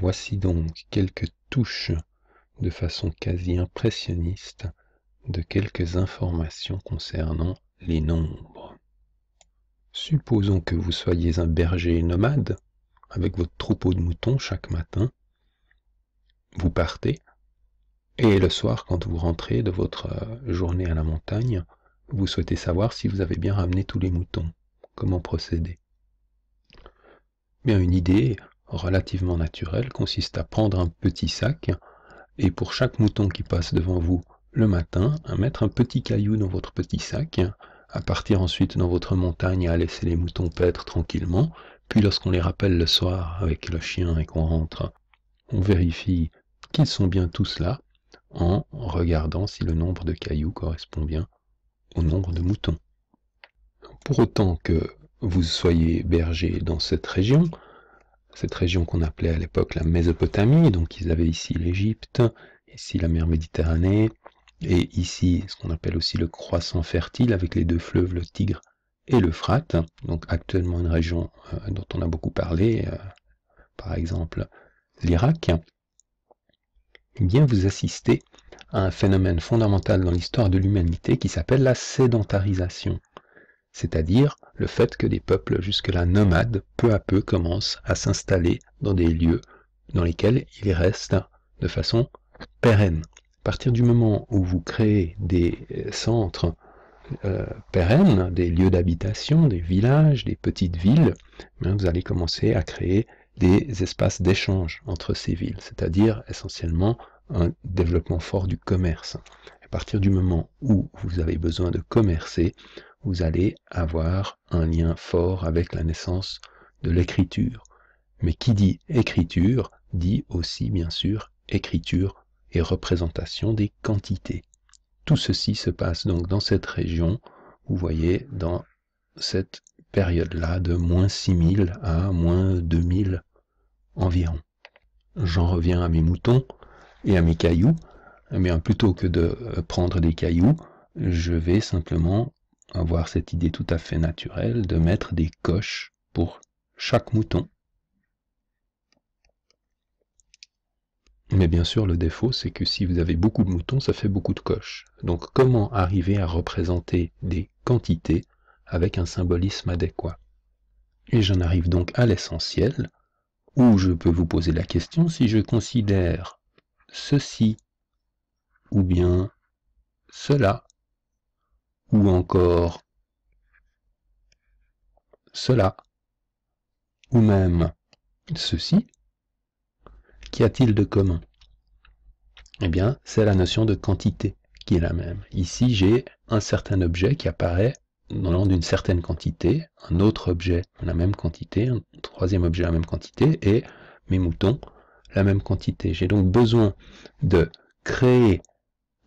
Voici donc quelques touches de façon quasi impressionniste de quelques informations concernant les nombres. Supposons que vous soyez un berger nomade, avec votre troupeau de moutons chaque matin. Vous partez, et le soir, quand vous rentrez de votre euh, journée à la montagne, vous souhaitez savoir si vous avez bien ramené tous les moutons. Comment procéder Bien, une idée relativement naturel consiste à prendre un petit sac et pour chaque mouton qui passe devant vous le matin, à mettre un petit caillou dans votre petit sac, à partir ensuite dans votre montagne à laisser les moutons paître tranquillement, puis lorsqu'on les rappelle le soir avec le chien et qu'on rentre, on vérifie qu'ils sont bien tous là en regardant si le nombre de cailloux correspond bien au nombre de moutons. Pour autant que vous soyez berger dans cette région, cette région qu'on appelait à l'époque la Mésopotamie, donc ils avaient ici l'Égypte, ici la mer Méditerranée, et ici ce qu'on appelle aussi le croissant fertile avec les deux fleuves, le Tigre et l'Euphrate, donc actuellement une région euh, dont on a beaucoup parlé, euh, par exemple l'Irak, eh bien vous assistez à un phénomène fondamental dans l'histoire de l'humanité qui s'appelle la sédentarisation c'est-à-dire le fait que des peuples jusque-là nomades peu à peu commencent à s'installer dans des lieux dans lesquels ils restent de façon pérenne. À partir du moment où vous créez des euh, centres euh, pérennes, des lieux d'habitation, des villages, des petites villes, eh vous allez commencer à créer des espaces d'échange entre ces villes, c'est-à-dire essentiellement un développement fort du commerce partir du moment où vous avez besoin de commercer, vous allez avoir un lien fort avec la naissance de l'écriture. Mais qui dit écriture dit aussi bien sûr écriture et représentation des quantités. Tout ceci se passe donc dans cette région, vous voyez, dans cette période-là de moins 6000 à moins 2000 environ. J'en reviens à mes moutons et à mes cailloux. Eh plutôt que de euh, prendre des cailloux, je vais simplement avoir cette idée tout à fait naturelle de mettre des coches pour chaque mouton. Mais bien sûr, le défaut, c'est que si vous avez beaucoup de moutons, ça fait beaucoup de coches. Donc comment arriver à représenter des quantités avec un symbolisme adéquat Et j'en arrive donc à l'essentiel, où je peux vous poser la question si je considère ceci ou bien cela, ou encore cela, ou même ceci, qu'y a-t-il de commun Eh bien, c'est la notion de quantité qui est la même. Ici, j'ai un certain objet qui apparaît dans l'ordre d'une certaine quantité, un autre objet la même quantité, un troisième objet la même quantité, et mes moutons la même quantité. J'ai donc besoin de créer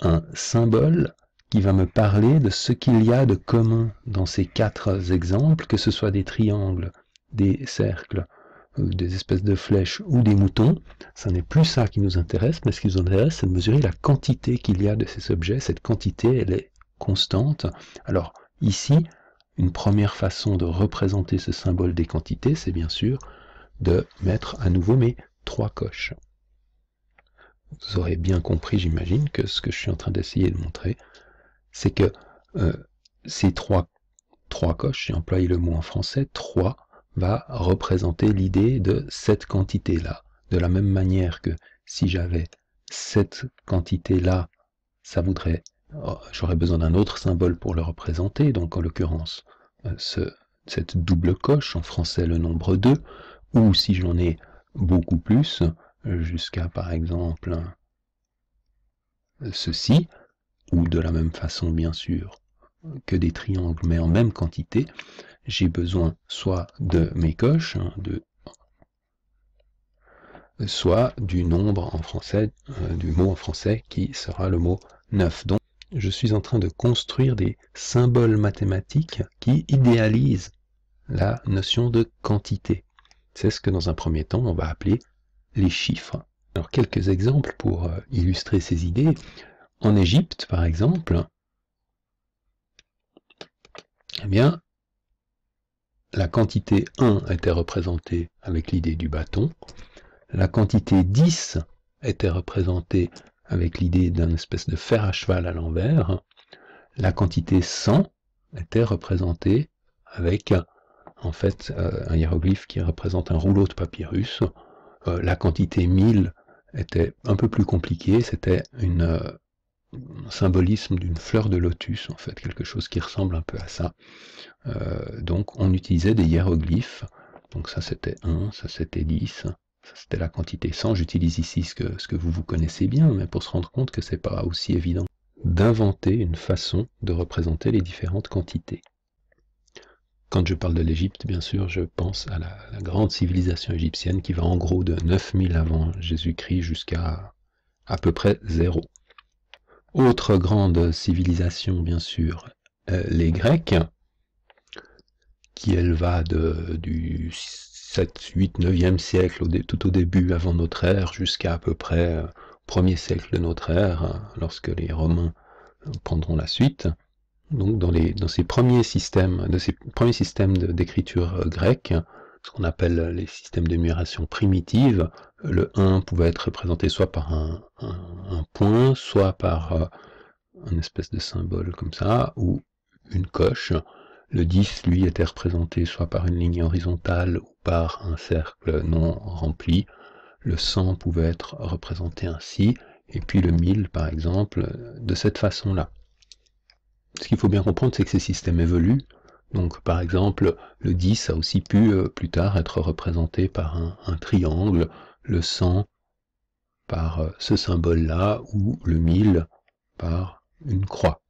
un symbole qui va me parler de ce qu'il y a de commun dans ces quatre exemples, que ce soit des triangles, des cercles, euh, des espèces de flèches ou des moutons, Ce n'est plus ça qui nous intéresse, mais ce qui nous intéresse, c'est de mesurer la quantité qu'il y a de ces objets. Cette quantité, elle est constante. Alors ici, une première façon de représenter ce symbole des quantités, c'est bien sûr de mettre à nouveau mes trois coches vous aurez bien compris, j'imagine, que ce que je suis en train d'essayer de montrer, c'est que euh, ces trois, trois coches, j'ai employé le mot en français, 3 va représenter l'idée de cette quantité-là. De la même manière que si j'avais cette quantité-là, ça voudrait, oh, j'aurais besoin d'un autre symbole pour le représenter, donc en l'occurrence, euh, cette double coche, en français le nombre 2, ou si j'en ai beaucoup plus, euh, jusqu'à par exemple ceci, ou de la même façon bien sûr que des triangles, mais en même quantité, j'ai besoin soit de mes coches, hein, de, soit du nombre en français, euh, du mot en français qui sera le mot 9. Donc je suis en train de construire des symboles mathématiques qui idéalisent la notion de quantité. C'est ce que dans un premier temps on va appeler les chiffres. Alors quelques exemples pour euh, illustrer ces idées. En Égypte, par exemple, eh bien, la quantité 1 était représentée avec l'idée du bâton, la quantité 10 était représentée avec l'idée d'un espèce de fer à cheval à l'envers, la quantité 100 était représentée avec en fait euh, un hiéroglyphe qui représente un rouleau de papyrus euh, la quantité 1000 était un peu plus compliquée, c'était euh, un symbolisme d'une fleur de lotus, en fait, quelque chose qui ressemble un peu à ça. Euh, donc on utilisait des hiéroglyphes, donc ça c'était 1, ça c'était 10, ça c'était la quantité 100, j'utilise ici ce que, ce que vous vous connaissez bien, mais pour se rendre compte que c'est pas aussi évident d'inventer une façon de représenter les différentes quantités. Quand je parle de l'Égypte, bien sûr, je pense à la, grande civilisation égyptienne qui va en gros de 9000 avant Jésus-Christ jusqu'à à peu près zéro. Autre grande civilisation, bien sûr, euh, les Grecs, qui elle va du 7, 8, 9e siècle, tout au début avant notre ère, jusqu'à à peu près 1er euh, siècle de notre ère, hein, lorsque les Romains prendront la suite donc dans, ces premiers systèmes, ces premiers systèmes d'écriture euh, grecque, ce qu'on appelle les systèmes de numération primitive, le 1 pouvait être représenté soit par un, point, soit par une euh, un espèce de symbole comme ça, ou une coche. Le 10, lui, était représenté soit par une ligne horizontale ou par un cercle non rempli. Le 100 pouvait être représenté ainsi, et puis le 1000, par exemple, de cette façon-là ce qu'il faut bien comprendre, c'est que ces systèmes évoluent. Donc, par exemple, le 10 a aussi pu euh, plus tard être représenté par un, triangle, le 100 par euh, ce symbole-là, ou le 1000 par une croix.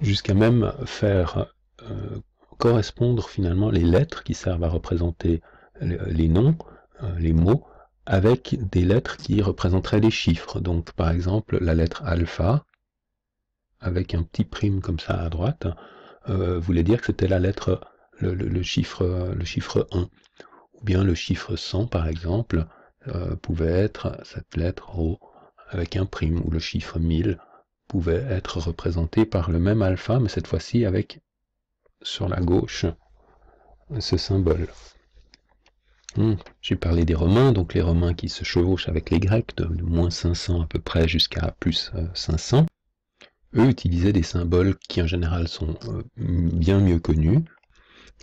Jusqu'à même faire euh, correspondre finalement les lettres qui servent à représenter les, les noms, les mots, avec des lettres qui représenteraient les chiffres. Donc, par exemple, la lettre alpha, avec un petit prime comme ça à droite, euh, voulait dire que c'était la lettre, le, chiffre, le chiffre 1. Ou bien le chiffre 100, par exemple, euh, pouvait être cette lettre O avec un prime, ou le chiffre 1000 pouvait être représenté par le même alpha, mais cette fois-ci avec, sur la gauche, ce symbole. Hmm, j'ai parlé des Romains, donc les Romains qui se chevauchent avec les Grecs, de moins 500 à peu près jusqu'à plus 500. Euh, eux utilisaient des symboles qui en général sont euh, bien mieux connus,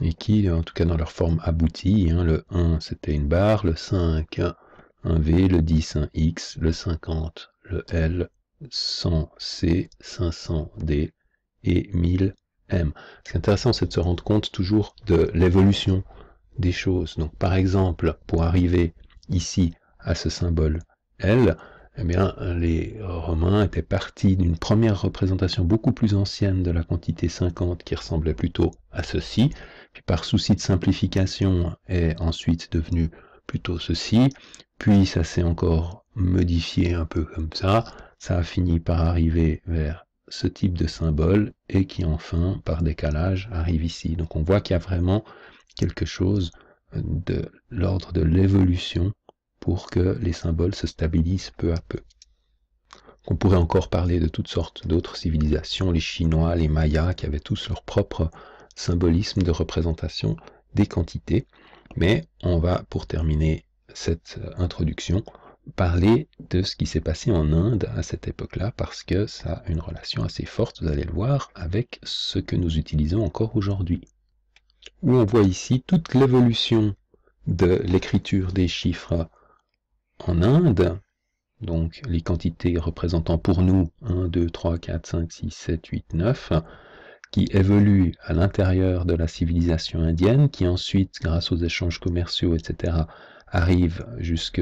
et qui, euh, en tout cas dans leur forme aboutie, hein. le 1 c'était une barre, le 5 un V, le 10 un X, le 50 le L, 100 C, 500 D et 1000 M. Ce qui est intéressant c'est de se rendre compte toujours de l'évolution des choses. Donc par exemple, pour arriver ici à ce symbole L, eh bien, les Romains étaient partis d'une première représentation beaucoup plus ancienne de la quantité 50 qui ressemblait plutôt à ceci, puis par souci de simplification est ensuite devenu plutôt ceci, puis ça s'est encore modifié un peu comme ça, ça a fini par arriver vers ce type de symbole et qui enfin, par décalage, arrive ici. Donc on voit qu'il y a vraiment quelque chose de l'ordre de l'évolution pour que les symboles se stabilisent peu à peu. On pourrait encore parler de toutes sortes d'autres civilisations, les Chinois, les Mayas, qui avaient tous leur propre symbolisme de représentation des quantités, mais on va, pour terminer cette euh, introduction, parler de ce qui s'est passé en Inde à cette époque-là, parce que ça a une relation assez forte, vous allez le voir, avec ce que nous utilisons encore aujourd'hui. Où on voit ici toute l'évolution de l'écriture des chiffres en Inde, donc les quantités représentant pour nous 1, 2, 3, 4, 5, 6, 7, 8, 9, qui évoluent à l'intérieur de la civilisation indienne, qui ensuite, grâce aux échanges commerciaux, etc., arrivent jusque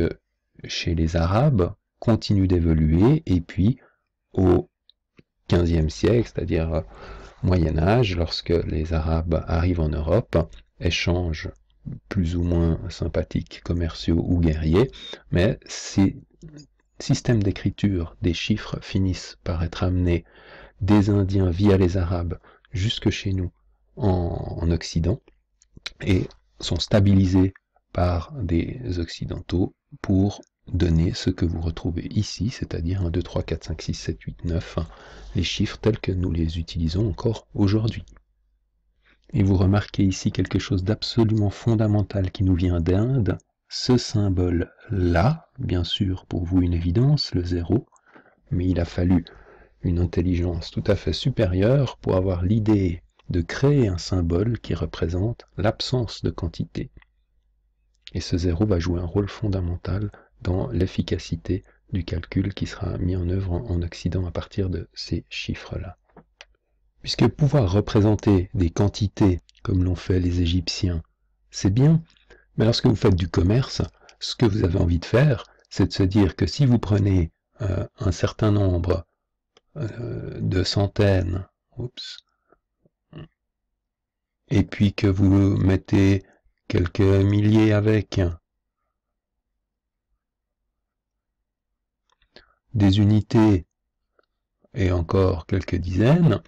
chez les Arabes, continuent d'évoluer, et puis au XVe siècle, c'est-à-dire euh, Moyen Âge, lorsque les Arabes arrivent en Europe, échangent plus ou moins sympathiques, commerciaux ou guerriers, mais ces systèmes d'écriture des chiffres finissent par être amenés des Indiens via les Arabes jusque chez nous en, Occident et sont stabilisés par des Occidentaux pour donner ce que vous retrouvez ici, c'est-à-dire 1, 2, 3, 4, 5, 6, 7, 8, 9, les chiffres tels que nous les utilisons encore aujourd'hui. Et vous remarquez ici quelque chose d'absolument fondamental qui nous vient d'Inde. Ce symbole-là, bien sûr pour vous une évidence, le zéro, mais il a fallu une intelligence tout à fait supérieure pour avoir l'idée de créer un symbole qui représente l'absence de quantité. Et ce zéro va jouer un rôle fondamental dans l'efficacité du calcul qui sera mis en œuvre en Occident à partir de ces chiffres-là puisque pouvoir représenter des quantités comme l'ont fait les Égyptiens, c'est bien, mais lorsque vous faites du commerce, ce que vous avez envie de faire, c'est de se dire que si vous prenez euh, un certain nombre euh, de centaines, et puis que vous mettez quelques milliers avec, des unités et encore quelques dizaines,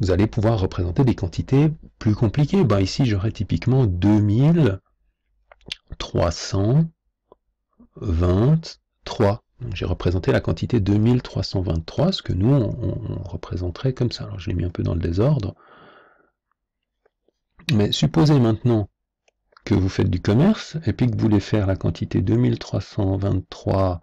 vous allez pouvoir représenter des quantités plus compliquées. Ben, ici, j'aurais typiquement 2323. j'ai représenté la quantité 2323, ce que nous, on, représenterait comme ça. Alors je l'ai mis un peu dans le désordre. Mais supposez maintenant que vous faites du commerce et puis que vous voulez faire la quantité 2323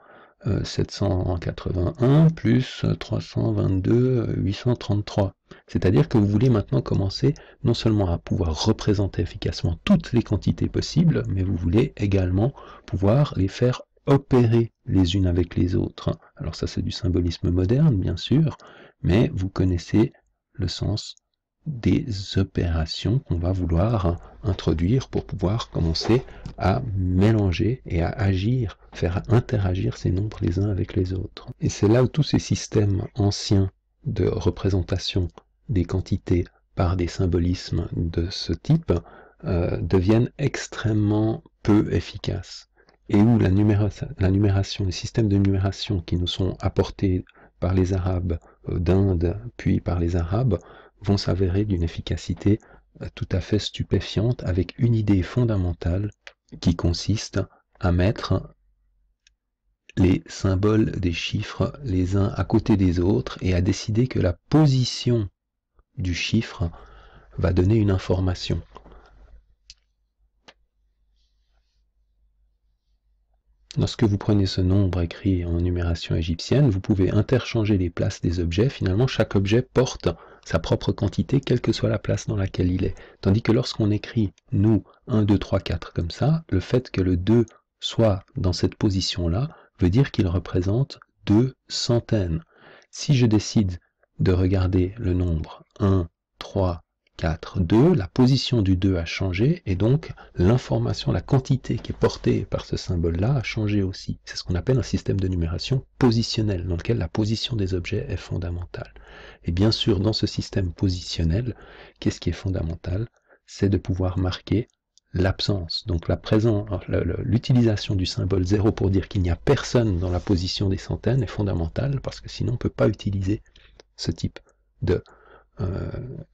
781 euh, plus 322 euh, 833. C'est-à-dire que vous voulez maintenant commencer non seulement à pouvoir représenter efficacement toutes les quantités possibles, mais vous voulez également pouvoir les faire opérer les unes avec les autres. Alors ça c'est du symbolisme moderne bien sûr, mais vous connaissez le sens des opérations qu'on va vouloir introduire pour pouvoir commencer à mélanger et à agir, faire interagir ces nombres les uns avec les autres. Et c'est là où tous ces systèmes anciens de représentation des quantités par des symbolismes de ce type euh, deviennent extrêmement peu efficaces et où la, numération, les systèmes de numération qui nous sont apportés par les Arabes euh, d'Inde, puis par les Arabes, vont s'avérer d'une efficacité euh, tout à fait stupéfiante avec une idée fondamentale qui consiste à mettre les symboles des chiffres les uns à côté des autres et à décider que la position du chiffre va donner une information. Lorsque vous prenez ce nombre écrit en numération égyptienne, vous pouvez interchanger les places des objets. Finalement, chaque objet porte sa propre quantité, quelle que soit la place dans laquelle il est. Tandis que lorsqu'on écrit, nous, 1, 2, 3, 4 comme ça, le fait que le 2 soit dans cette position-là veut dire qu'il représente deux centaines. Si je décide de regarder le nombre 1, 3, 4, 2, la position du 2 a changé, et donc l'information, la quantité qui est portée par ce symbole-là a changé aussi. C'est ce qu'on appelle un système de numération positionnel, dans lequel la position des objets est fondamentale. Et bien sûr, dans ce système positionnel, qu'est-ce qui est fondamental C'est de pouvoir marquer l'absence, donc la présence, l'utilisation du symbole 0 pour dire qu'il n'y a personne dans la position des centaines est fondamentale, parce que sinon on ne peut pas utiliser ce type de euh,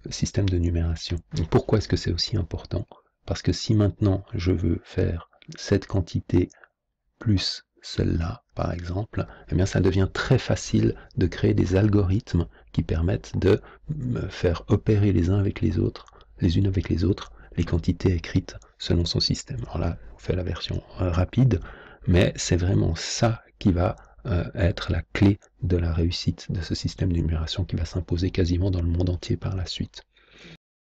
système de numération. pourquoi est-ce que c'est aussi important Parce que si maintenant je veux faire cette quantité plus celle-là, par exemple, eh bien ça devient très facile de créer des algorithmes qui permettent de euh, faire opérer les uns avec les autres, les unes avec les autres, les quantités écrites selon son système. Alors là, on fait la version euh, rapide, mais c'est vraiment ça qui va euh, être la clé de la réussite de ce système d'énumération qui va s'imposer quasiment dans le monde entier par la suite.